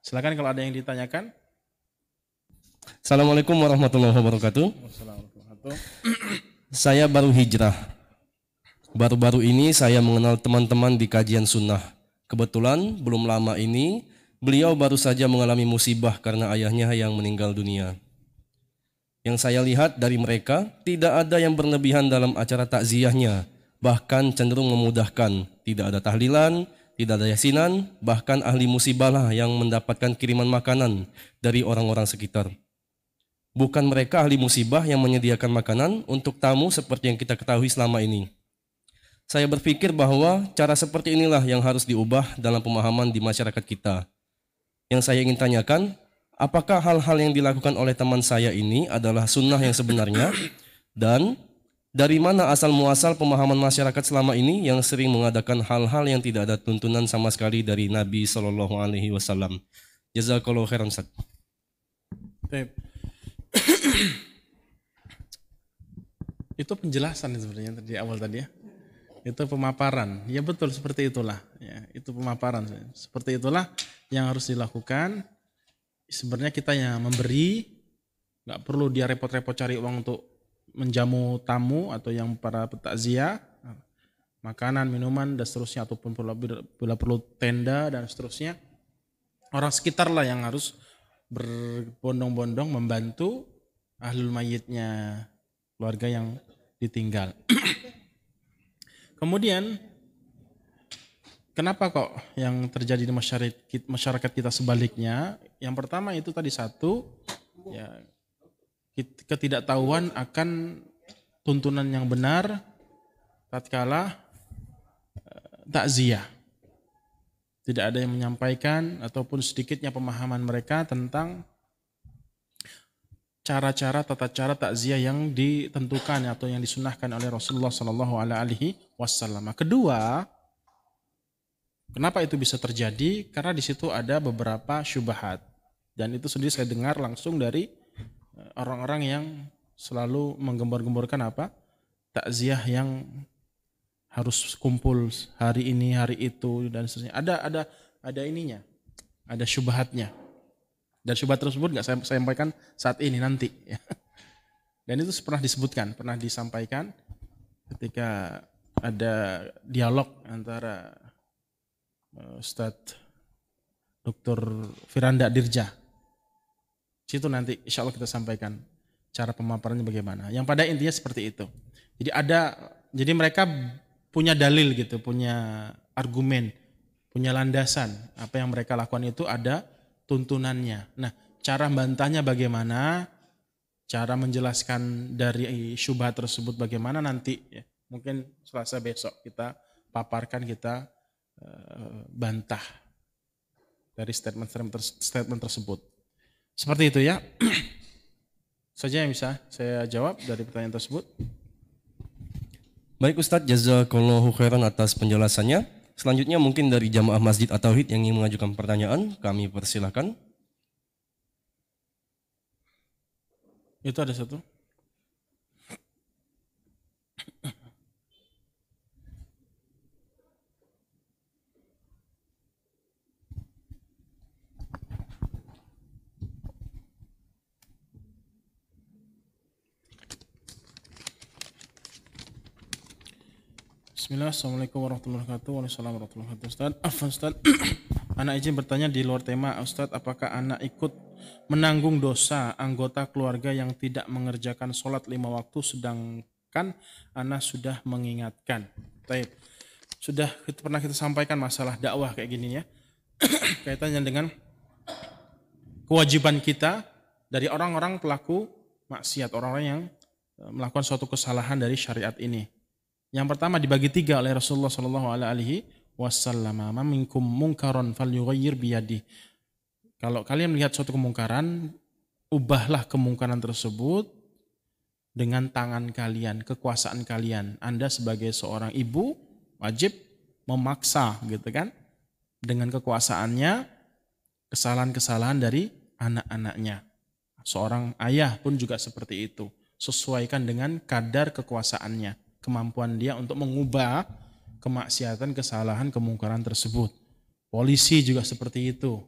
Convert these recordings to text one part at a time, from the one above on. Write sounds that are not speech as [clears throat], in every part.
Silakan kalau ada yang ditanyakan. Assalamualaikum warahmatullahi wabarakatuh. Saya baru hijrah. Baru-baru ini saya mengenal teman-teman di kajian sunnah. Kebetulan belum lama ini beliau baru saja mengalami musibah karena ayahnya yang meninggal dunia. Yang saya lihat dari mereka, tidak ada yang berlebihan dalam acara takziahnya, bahkan cenderung memudahkan. Tidak ada tahlilan, tidak ada yasinan, bahkan ahli musibahlah yang mendapatkan kiriman makanan dari orang-orang sekitar. Bukan mereka ahli musibah yang menyediakan makanan untuk tamu seperti yang kita ketahui selama ini. Saya berpikir bahwa cara seperti inilah yang harus diubah dalam pemahaman di masyarakat kita. Yang saya ingin tanyakan, apakah hal-hal yang dilakukan oleh teman saya ini adalah sunnah yang sebenarnya dan dari mana asal muasal pemahaman masyarakat selama ini yang sering mengadakan hal-hal yang tidak ada tuntunan sama sekali dari Nabi Shallallahu Alaihi Wasallam? Jazakallahu khairan sat. itu penjelasan sebenarnya tadi awal tadi ya. Itu pemaparan. Ya betul seperti itulah. Ya, itu pemaparan. Seperti itulah yang harus dilakukan sebenarnya kita yang memberi nggak perlu dia repot-repot cari uang untuk menjamu tamu atau yang para petakziah makanan minuman dan seterusnya ataupun bila perlu tenda dan seterusnya orang sekitar lah yang harus berbondong-bondong membantu ahlul mayitnya keluarga yang ditinggal [clears throat] kemudian Kenapa kok yang terjadi di masyarakat masyarakat kita sebaliknya? Yang pertama itu tadi satu ya ketidaktahuan akan tuntunan yang benar tatkala eh, takziah. Tidak ada yang menyampaikan ataupun sedikitnya pemahaman mereka tentang cara-cara tata cara takziah yang ditentukan atau yang disunahkan oleh Rasulullah Shallallahu Alaihi Wasallam. Kedua, Kenapa itu bisa terjadi? Karena di situ ada beberapa syubhat dan itu sendiri saya dengar langsung dari eh, orang-orang yang selalu menggembor-gemborkan apa takziah yang harus kumpul hari ini hari itu dan seterusnya ada ada ada ininya ada syubhatnya dan syubhat tersebut nggak saya sampaikan saat ini nanti ya. [laughs] dan itu pernah disebutkan pernah disampaikan ketika ada dialog antara Eh, Ustadz Dr. Firanda Dirja. Situ nanti insya Allah kita sampaikan cara pemaparannya bagaimana. Yang pada intinya seperti itu. Jadi ada, jadi mereka punya dalil gitu, punya argumen, punya landasan. Apa yang mereka lakukan itu ada tuntunannya. Nah, cara bantahnya bagaimana, cara menjelaskan dari syubhat tersebut bagaimana nanti ya. Mungkin selasa besok kita paparkan, kita bantah dari statement-statement tersebut. Seperti itu ya. [clears throat] Saja yang bisa saya jawab dari pertanyaan tersebut. Baik Ustadz, jazakallahu khairan atas penjelasannya. Selanjutnya mungkin dari jamaah masjid atau hid yang ingin mengajukan pertanyaan, kami persilahkan. Itu ada satu. Bismillah, Assalamualaikum warahmatullahi wabarakatuh. Waalaikumsalam warahmatullahi wabarakatuh. Ustaz, Afan Ustaz, [clears throat] anak izin bertanya di luar tema Ustaz, apakah anak ikut menanggung dosa anggota keluarga yang tidak mengerjakan sholat lima waktu sedangkan anak sudah mengingatkan? Taib. Sudah pernah kita sampaikan masalah dakwah kayak gini ya. [clears throat] Kaitannya dengan kewajiban kita dari orang-orang pelaku maksiat, orang-orang yang eh, melakukan suatu kesalahan dari syariat ini yang pertama dibagi tiga oleh Rasulullah Shallallahu Alaihi Wasallam. Minkum mungkaron fal biyadi. Kalau kalian melihat suatu kemungkaran, ubahlah kemungkaran tersebut dengan tangan kalian, kekuasaan kalian. Anda sebagai seorang ibu wajib memaksa gitu kan dengan kekuasaannya kesalahan-kesalahan dari anak-anaknya. Seorang ayah pun juga seperti itu. Sesuaikan dengan kadar kekuasaannya kemampuan dia untuk mengubah kemaksiatan, kesalahan, kemungkaran tersebut. Polisi juga seperti itu.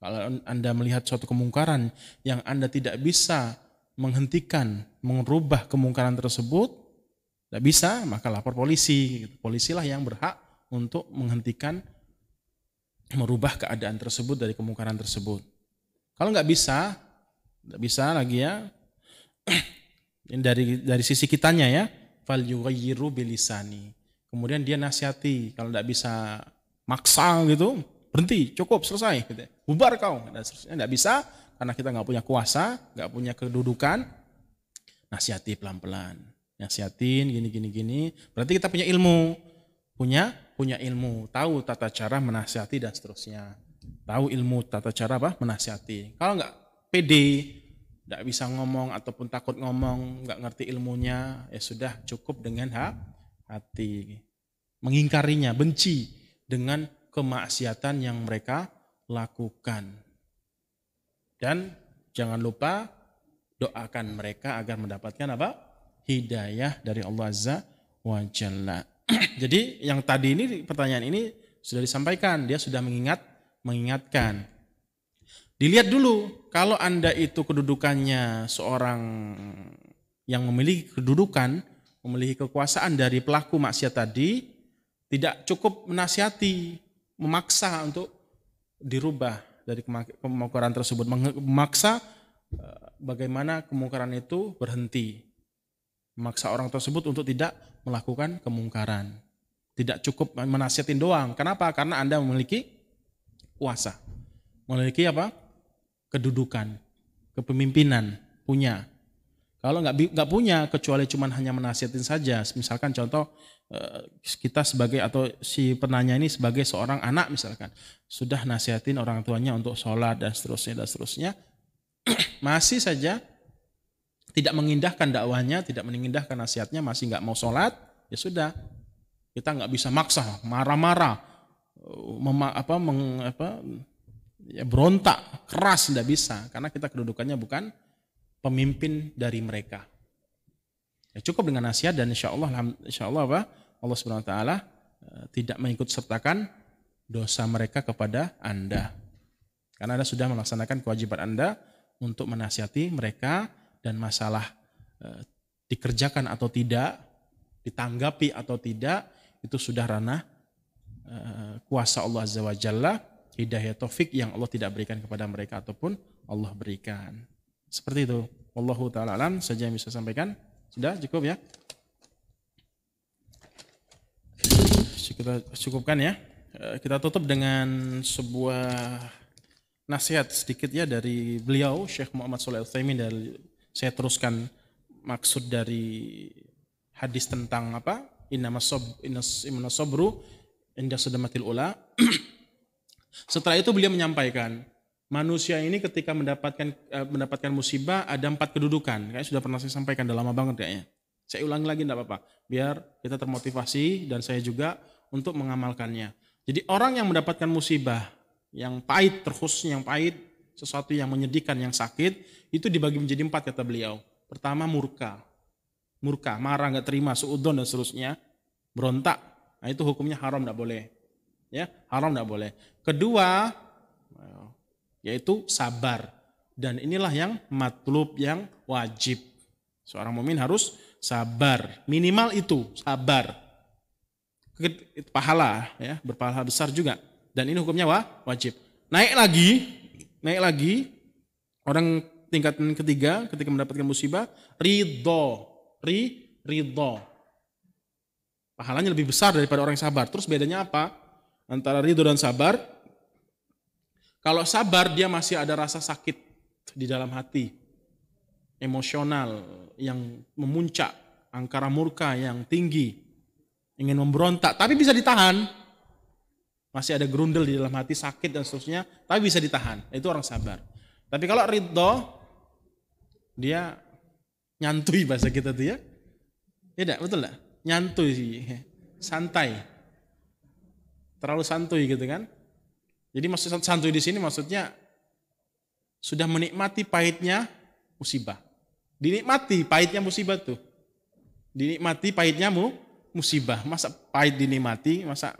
Kalau Anda melihat suatu kemungkaran yang Anda tidak bisa menghentikan, mengubah kemungkaran tersebut, tidak bisa, maka lapor polisi. Polisilah yang berhak untuk menghentikan, merubah keadaan tersebut dari kemungkaran tersebut. Kalau nggak bisa, nggak bisa lagi ya, [clears throat] dari dari sisi kitanya ya, fal yughayyiru bilisani. Kemudian dia nasihati kalau tidak bisa maksa gitu, berhenti, cukup, selesai gitu. Ya. Bubar kau. tidak bisa karena kita nggak punya kuasa, nggak punya kedudukan. Nasihati pelan-pelan. Nasihatin gini gini gini. Berarti kita punya ilmu. Punya punya ilmu, tahu tata cara menasihati dan seterusnya. Tahu ilmu tata cara apa? Menasihati. Kalau nggak PD tidak bisa ngomong ataupun takut ngomong, nggak ngerti ilmunya, ya sudah cukup dengan hak hati. Mengingkarinya, benci dengan kemaksiatan yang mereka lakukan. Dan jangan lupa doakan mereka agar mendapatkan apa? Hidayah dari Allah Azza wa Jalla. [clears throat] Jadi yang tadi ini pertanyaan ini sudah disampaikan, dia sudah mengingat mengingatkan. Dilihat dulu, kalau Anda itu kedudukannya seorang yang memiliki kedudukan, memiliki kekuasaan dari pelaku maksiat tadi, tidak cukup menasihati, memaksa untuk dirubah dari kemungkaran tersebut, memaksa eh, bagaimana kemungkaran itu berhenti. Memaksa orang tersebut untuk tidak melakukan kemungkaran. Tidak cukup menasihatin doang. Kenapa? Karena Anda memiliki kuasa. Memiliki apa? kedudukan, kepemimpinan punya. Kalau nggak nggak punya kecuali cuman hanya menasihatin saja. Misalkan contoh eh, kita sebagai atau si penanya ini sebagai seorang anak misalkan sudah nasihatin orang tuanya untuk sholat dan seterusnya dan seterusnya [clears throat] masih saja tidak mengindahkan dakwahnya, tidak mengindahkan nasihatnya, masih nggak mau sholat, ya sudah kita nggak bisa maksa, marah-marah, eh, apa, meng, apa, ya berontak keras tidak bisa karena kita kedudukannya bukan pemimpin dari mereka. Ya, cukup dengan nasihat dan insya Allah, insya Allah apa? Allah Subhanahu Wa Taala e, tidak mengikut sertakan dosa mereka kepada anda. Karena anda sudah melaksanakan kewajiban anda untuk menasihati mereka dan masalah e, dikerjakan atau tidak, ditanggapi atau tidak itu sudah ranah e, kuasa Allah Azza wa hidayah ya, taufik yang Allah tidak berikan kepada mereka ataupun Allah berikan. Seperti itu. Wallahu taala alam saja yang bisa sampaikan. Sudah cukup ya? Kita cukupkan ya. Eh, kita tutup dengan sebuah nasihat sedikit ya dari beliau Syekh Muhammad Saleh al dan saya teruskan maksud dari hadis tentang apa? Inna masab inna sabru inda sedamatil ula [clears throat] Setelah itu beliau menyampaikan, manusia ini ketika mendapatkan eh, mendapatkan musibah ada empat kedudukan. Kayaknya sudah pernah saya sampaikan, udah lama banget kayaknya. Saya ulangi lagi enggak apa-apa, biar kita termotivasi dan saya juga untuk mengamalkannya. Jadi orang yang mendapatkan musibah yang pahit terkhususnya yang pahit, sesuatu yang menyedihkan, yang sakit, itu dibagi menjadi empat kata beliau. Pertama murka, murka, marah, nggak terima, suudon dan seterusnya, berontak. Nah itu hukumnya haram, nggak boleh. Ya, haram tidak boleh. Kedua, yaitu sabar. Dan inilah yang matlub, yang wajib. Seorang mumin harus sabar. Minimal itu, sabar. Pahala, ya, berpahala besar juga. Dan ini hukumnya wah, wajib. Naik lagi, naik lagi, orang tingkatan ketiga ketika mendapatkan musibah, ridho. Ri, ridho. Pahalanya lebih besar daripada orang yang sabar. Terus bedanya apa? antara ridho dan sabar. Kalau sabar dia masih ada rasa sakit di dalam hati, emosional yang memuncak, angkara murka yang tinggi, ingin memberontak, tapi bisa ditahan. Masih ada gerundel di dalam hati, sakit dan seterusnya, tapi bisa ditahan. Itu orang sabar. Tapi kalau ridho, dia nyantui bahasa kita tuh ya. Tidak, iya betul tidak? Nyantui, santai terlalu santuy gitu kan. Jadi maksud santuy di sini maksudnya sudah menikmati pahitnya musibah. Dinikmati pahitnya musibah tuh. Dinikmati pahitnya mu, musibah. Masa pahit dinikmati, masa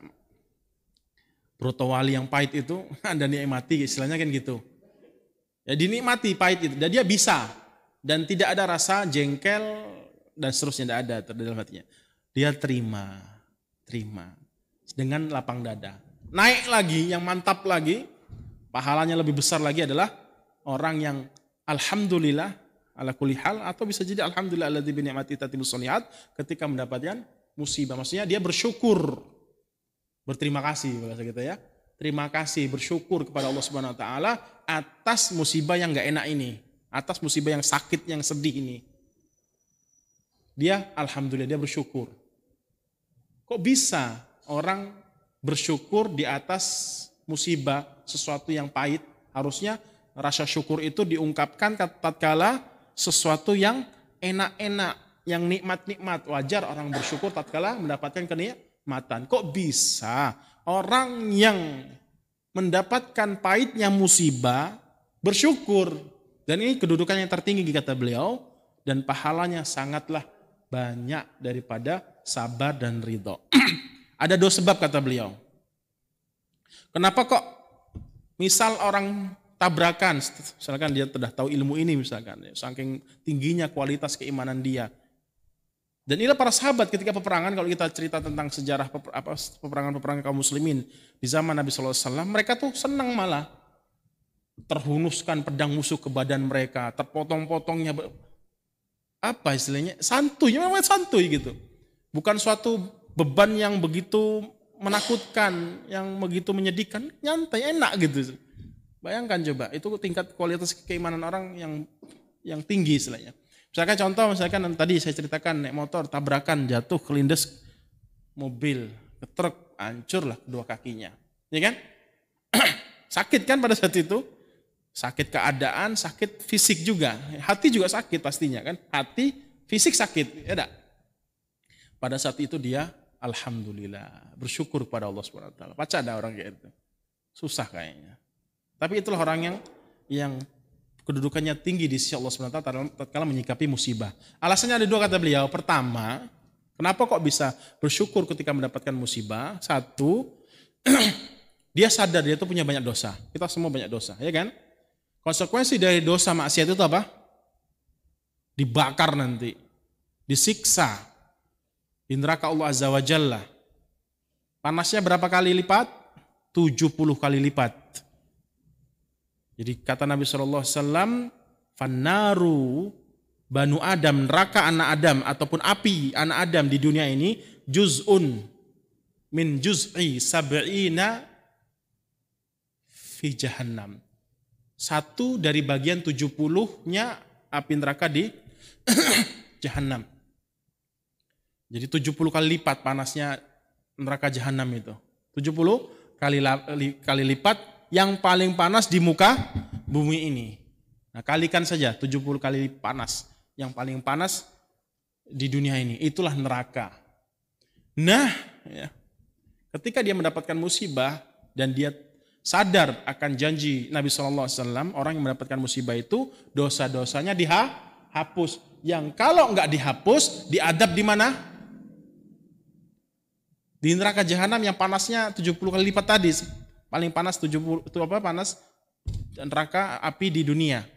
protowali yang pahit itu [laughs] Anda nikmati istilahnya kan gitu. Ya dinikmati pahit itu. Dan dia bisa dan tidak ada rasa jengkel dan seterusnya tidak ada dalam hatinya. Dia terima, terima dengan lapang dada. Naik lagi, yang mantap lagi, pahalanya lebih besar lagi adalah orang yang alhamdulillah ala kulli hal atau bisa jadi alhamdulillah alladzi bi ni'mati tatimus shalihat ketika mendapatkan musibah. Maksudnya dia bersyukur. Berterima kasih bahasa kita ya. Terima kasih bersyukur kepada Allah Subhanahu wa taala atas musibah yang enggak enak ini, atas musibah yang sakit yang sedih ini. Dia alhamdulillah dia bersyukur. Kok bisa orang bersyukur di atas musibah, sesuatu yang pahit. Harusnya rasa syukur itu diungkapkan tatkala sesuatu yang enak-enak, yang nikmat-nikmat. Wajar orang bersyukur tatkala mendapatkan kenikmatan. Kok bisa orang yang mendapatkan pahitnya musibah bersyukur dan ini kedudukan yang tertinggi kata beliau dan pahalanya sangatlah banyak daripada sabar dan ridho. [clears throat] Ada dua sebab kata beliau. Kenapa kok misal orang tabrakan, misalkan dia sudah tahu ilmu ini misalkan, ya, saking tingginya kualitas keimanan dia. Dan inilah para sahabat ketika peperangan, kalau kita cerita tentang sejarah peperangan-peperangan kaum muslimin di zaman Nabi SAW, mereka tuh senang malah terhunuskan pedang musuh ke badan mereka, terpotong-potongnya, apa istilahnya, santuy, memang santuy gitu. Bukan suatu beban yang begitu menakutkan, yang begitu menyedihkan, nyantai, enak gitu. Bayangkan coba, itu tingkat kualitas keimanan orang yang yang tinggi istilahnya. Misalkan contoh, misalkan tadi saya ceritakan naik motor, tabrakan, jatuh, kelindes mobil, ke truk, hancur lah kedua kakinya. Ya kan? [clears throat] sakit kan pada saat itu? Sakit keadaan, sakit fisik juga. Hati juga sakit pastinya kan? Hati, fisik sakit, ya enggak? Pada saat itu dia Alhamdulillah. Bersyukur kepada Allah Subhanahu Wa Taala. Pacar ada orang kayak itu. Susah kayaknya. Tapi itulah orang yang yang kedudukannya tinggi di sisi Allah Subhanahu Wa SWT tatkala menyikapi musibah. Alasannya ada dua kata beliau. Pertama, kenapa kok bisa bersyukur ketika mendapatkan musibah? Satu, [clears throat] dia sadar dia itu punya banyak dosa. Kita semua banyak dosa, ya kan? Konsekuensi dari dosa maksiat itu apa? Dibakar nanti, disiksa, di neraka Allah Azza wa Jalla. Panasnya berapa kali lipat? 70 kali lipat. Jadi kata Nabi saw, Fannaru banu Adam neraka anak Adam ataupun api anak Adam di dunia ini juzun min juz'i sab'ina fi jahannam. Satu dari bagian 70-nya api neraka di [clears throat] jahannam. Jadi 70 kali lipat panasnya neraka jahanam itu. 70 kali kali lipat yang paling panas di muka bumi ini. Nah, kalikan saja 70 kali panas yang paling panas di dunia ini. Itulah neraka. Nah, ya, ketika dia mendapatkan musibah dan dia sadar akan janji Nabi Shallallahu Alaihi Wasallam, orang yang mendapatkan musibah itu dosa-dosanya dihapus. Yang kalau nggak dihapus, diadab di mana? di neraka jahanam yang panasnya 70 kali lipat tadi. Paling panas 70 itu apa panas neraka api di dunia.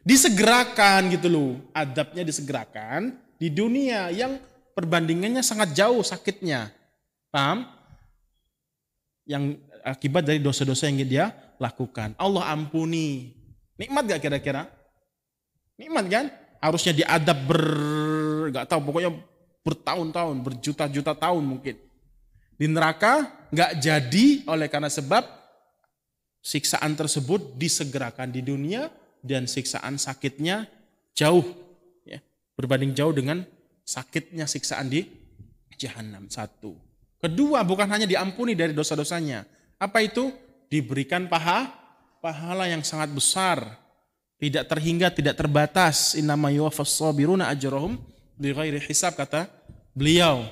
Disegerakan gitu loh. Adabnya disegerakan di dunia yang perbandingannya sangat jauh sakitnya. Paham? Yang akibat dari dosa-dosa yang dia lakukan. Allah ampuni. Nikmat gak kira-kira? Nikmat kan? Harusnya diadab ber... Gak tahu pokoknya bertahun-tahun, berjuta-juta tahun mungkin. Di neraka nggak jadi oleh karena sebab siksaan tersebut disegerakan di dunia dan siksaan sakitnya jauh ya, berbanding jauh dengan sakitnya siksaan di jahanam satu. Kedua, bukan hanya diampuni dari dosa-dosanya. Apa itu? Diberikan paha, pahala yang sangat besar. Tidak terhingga, tidak terbatas. inna yuwafas sabiruna ajrohum bighairi hisab kata beliau.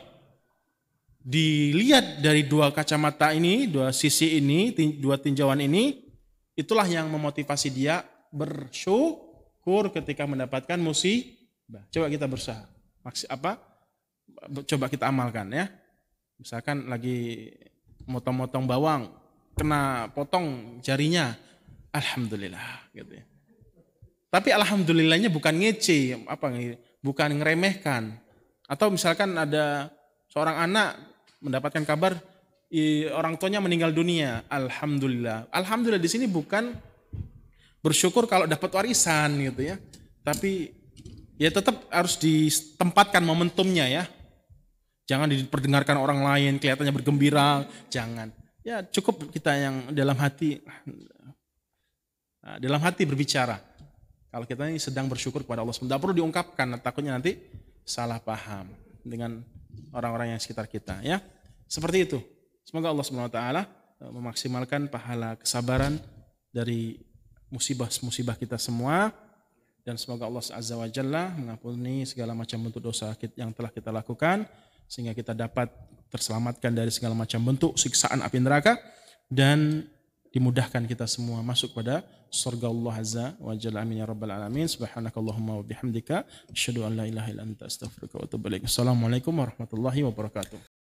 Dilihat dari dua kacamata ini, dua sisi ini, dua tinjauan ini, itulah yang memotivasi dia bersyukur ketika mendapatkan musibah. Coba kita berusaha. Maksud apa? Coba kita amalkan ya. Misalkan lagi motong-motong bawang, kena potong jarinya, alhamdulillah gitu ya. Tapi alhamdulillahnya bukan ngece, apa bukan ngeremehkan. Atau misalkan ada seorang anak mendapatkan kabar orang tuanya meninggal dunia, alhamdulillah. Alhamdulillah di sini bukan bersyukur kalau dapat warisan gitu ya. Tapi ya tetap harus ditempatkan momentumnya ya. Jangan diperdengarkan orang lain kelihatannya bergembira, jangan. Ya cukup kita yang dalam hati ah, dalam hati berbicara. Kalau kita ini sedang bersyukur kepada Allah, tidak perlu diungkapkan, takutnya nanti salah paham dengan orang-orang yang sekitar kita. Ya, seperti itu. Semoga Allah Subhanahu Wa Taala eh, memaksimalkan pahala kesabaran dari musibah-musibah kita semua dan semoga Allah Azza wa Jalla mengampuni segala macam bentuk dosa yang telah kita lakukan sehingga kita dapat terselamatkan dari segala macam bentuk siksaan api neraka dan dimudahkan kita semua masuk pada surga Allah Azza wa Jalla amin ya rabbal alamin subhanakallahumma wa bihamdika asyhadu an la ilaha illa anta astaghfiruka wa atubu ilaik assalamualaikum warahmatullahi wabarakatuh